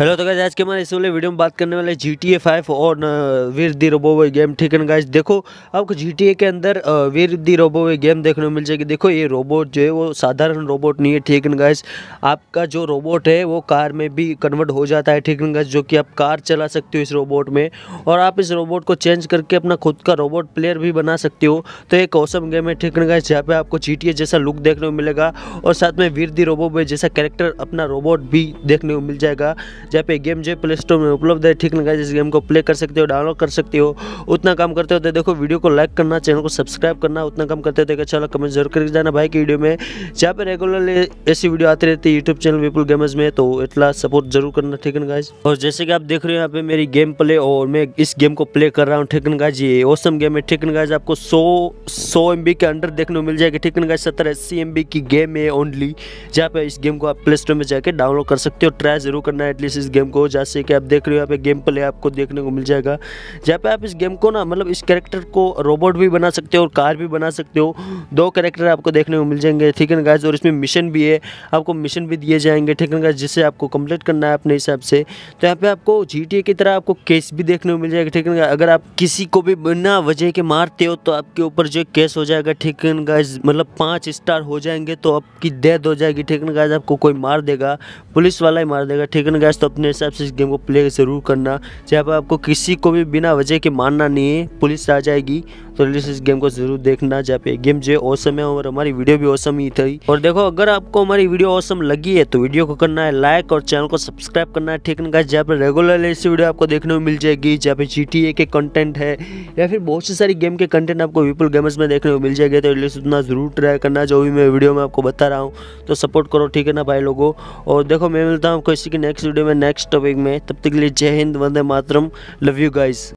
hello तो guys आज के हमारे इस वाले वीडियो में बात करने वाले जी टी ए फाइव और वीर दी रोबोवे गेम ठीक है गाइज देखो आपको जी टी ए के अंदर वीर दी रोबोवे गेम देखने को मिल जाएगी देखो ये रोबोट जो है वो साधारण रोबोट नहीं है ठीक है गाइज आपका जो रोबोट है वो कार में भी कन्वर्ट हो जाता है ठीक है गाइज जो कि आप कार चला सकते हो इस रोबोट में और आप इस रोबोट को चेंज करके अपना खुद का रोबोट प्लेयर भी बना सकते हो तो एक औसम गेम है ठीक है गाइज जहाँ पर आपको जी टी ए जैसा लुक देखने को मिलेगा और साथ में वीर दी रोबोवे जैसा कैरेक्टर अपना रोबोट भी देखने को मिल जाएगा जहाँ पे गेम जो प्ले स्टोर में उपलब्ध है ठीक लगा जिस गेम को प्ले कर सकते हो डाउनलोड कर सकते हो उतना काम करते हो तो देखो वीडियो को लाइक करना चैनल को सब्सक्राइब करना उतना काम करते हो तो अच्छा लगा कमेंट जरूर करके जाना भाई की वीडियो में जहाँ पे रेगुलरली ऐसी वीडियो आती रहती है यूट्यूब चैनल विपुल गेमर्स में तो इतना सपोर्ट जरूर करना ठीक है गाइज और जैसे कि आप देख रहे हो यहाँ पे मेरी गेम प्ले और मैं इस गेम को प्ले कर रहा हूँ ठीक है जी ओसम गेम है ठीक है आपको सौ सौ एम के अंडर देखने को मिल जाएगी ठीक है सत्तर अस्सी एम की गेम है ओनली जहाँ पे इस गेम को आप प्ले स्टोर में जाकर डाउनलोड कर सकते हो ट्राई जरूर करना एटलीस्ट इस गेम को जैसे कि आप देख रहे हो यहाँ पे गेम प्ले आपको देखने को मिल जाएगा जहाँ पे आप इस गेम को ना मतलब इस कैरेक्टर को रोबोट भी बना सकते हो और कार भी बना सकते हो दो कैरेक्टर आपको देखने को मिल जाएंगे ठीक है ना गाइज और इसमें मिशन भी है आपको मिशन भी दिए जाएंगे ठीक है ना गाइज जिसे आपको कंप्लीट करना है अपने हिसाब से तो यहाँ पे आपको जी की तरह आपको केस भी देखने को मिल जाएगा ठीक है ना अगर आप किसी को भी बिना वजह के मारते हो तो आपके ऊपर जो केस हो जाएगा ठीक है ना गाइज मतलब पाँच स्टार हो जाएंगे तो आपकी डेथ हो जाएगी ठीक है ना गाइज आपको कोई मार देगा पुलिस वाला ही मार देगा ठीक है ना गाइज तो अपने हिसाब से इस गेम को प्ले ज़रूर करना जहाँ पर आपको किसी को भी बिना वजह के मानना नहीं है पुलिस आ जाएगी तो रिलीज इस गेम को जरूर देखना जहाँ पे गेम जो औसम है और हमारी वीडियो भी औसम ही थी और देखो अगर आपको हमारी वीडियो औसम लगी है तो वीडियो को करना है लाइक और चैनल को सब्सक्राइब करना है ठीक है जहाँ पर रेगुलरली ऐसी वीडियो आपको देखने को मिल जाएगी जहाँ पे जी के कंटेंट है या फिर बहुत सी सारी गेम के कंटेंट आपको विपुल गेमर्स में देखने को मिल जाएगा तो रिलीज उतना जरूर ट्राई करना जो भी मैं वीडियो में आपको बता रहा हूँ तो सपोर्ट करो ठीक है ना भाई लोगों और देखो मैं मिलता हूँ आपको इसी की नेक्स्ट वीडियो में नेक्स्ट टॉपिक में तब तक के लिए जय हिंद वंदे मातरम लव यू गाइज